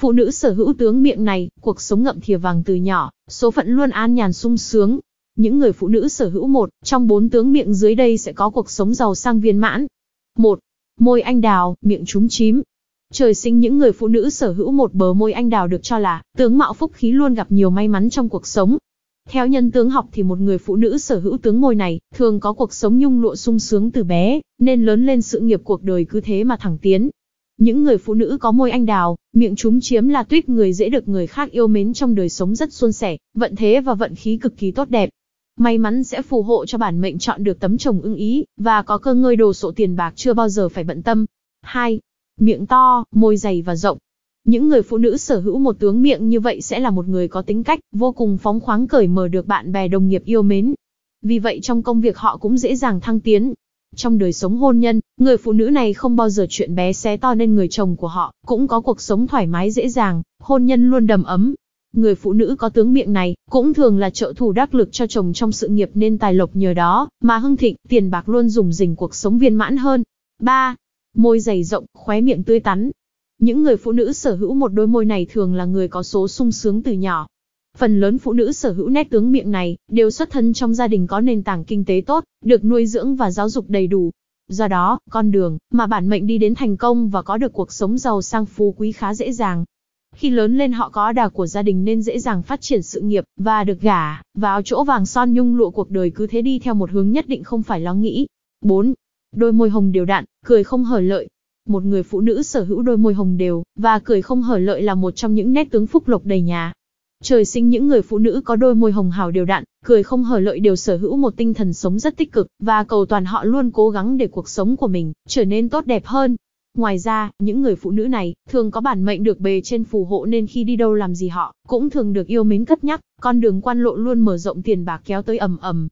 Phụ nữ sở hữu tướng miệng này, cuộc sống ngậm thìa vàng từ nhỏ, số phận luôn an nhàn sung sướng. Những người phụ nữ sở hữu một trong bốn tướng miệng dưới đây sẽ có cuộc sống giàu sang viên mãn. Một, Môi anh đào, miệng trúng chím. Trời sinh những người phụ nữ sở hữu một bờ môi anh đào được cho là tướng mạo phúc khí luôn gặp nhiều may mắn trong cuộc sống. Theo nhân tướng học thì một người phụ nữ sở hữu tướng môi này thường có cuộc sống nhung lụa sung sướng từ bé, nên lớn lên sự nghiệp cuộc đời cứ thế mà thẳng tiến, những người phụ nữ có môi anh đào, miệng chúng chiếm là tuyết người dễ được người khác yêu mến trong đời sống rất suôn sẻ, vận thế và vận khí cực kỳ tốt đẹp. May mắn sẽ phù hộ cho bản mệnh chọn được tấm chồng ưng ý, và có cơ ngơi đồ sộ tiền bạc chưa bao giờ phải bận tâm. 2. Miệng to, môi dày và rộng. Những người phụ nữ sở hữu một tướng miệng như vậy sẽ là một người có tính cách vô cùng phóng khoáng cởi mở được bạn bè đồng nghiệp yêu mến. Vì vậy trong công việc họ cũng dễ dàng thăng tiến. Trong đời sống hôn nhân, Người phụ nữ này không bao giờ chuyện bé xé to nên người chồng của họ cũng có cuộc sống thoải mái dễ dàng, hôn nhân luôn đầm ấm. Người phụ nữ có tướng miệng này cũng thường là trợ thủ đắc lực cho chồng trong sự nghiệp nên tài lộc nhờ đó mà hưng thịnh, tiền bạc luôn dùng dình cuộc sống viên mãn hơn. 3. Môi dày rộng, khóe miệng tươi tắn. Những người phụ nữ sở hữu một đôi môi này thường là người có số sung sướng từ nhỏ, Phần lớn phụ nữ sở hữu nét tướng miệng này đều xuất thân trong gia đình có nền tảng kinh tế tốt, được nuôi dưỡng và giáo dục đầy đủ, Do đó, con đường mà bản mệnh đi đến thành công và có được cuộc sống giàu sang phú quý khá dễ dàng. Khi lớn lên họ có đà của gia đình nên dễ dàng phát triển sự nghiệp và được gả vào chỗ vàng son nhung lụa cuộc đời cứ thế đi theo một hướng nhất định không phải lo nghĩ. 4. Đôi môi hồng đều đặn, cười không hở lợi. Một người phụ nữ sở hữu đôi môi hồng đều và cười không hở lợi là một trong những nét tướng phúc lộc đầy nhà. Trời sinh những người phụ nữ có đôi môi hồng hào đều đặn, cười không hở lợi đều sở hữu một tinh thần sống rất tích cực, và cầu toàn họ luôn cố gắng để cuộc sống của mình trở nên tốt đẹp hơn. Ngoài ra, những người phụ nữ này thường có bản mệnh được bề trên phù hộ nên khi đi đâu làm gì họ cũng thường được yêu mến cất nhắc, con đường quan lộ luôn mở rộng tiền bạc kéo tới ầm ầm,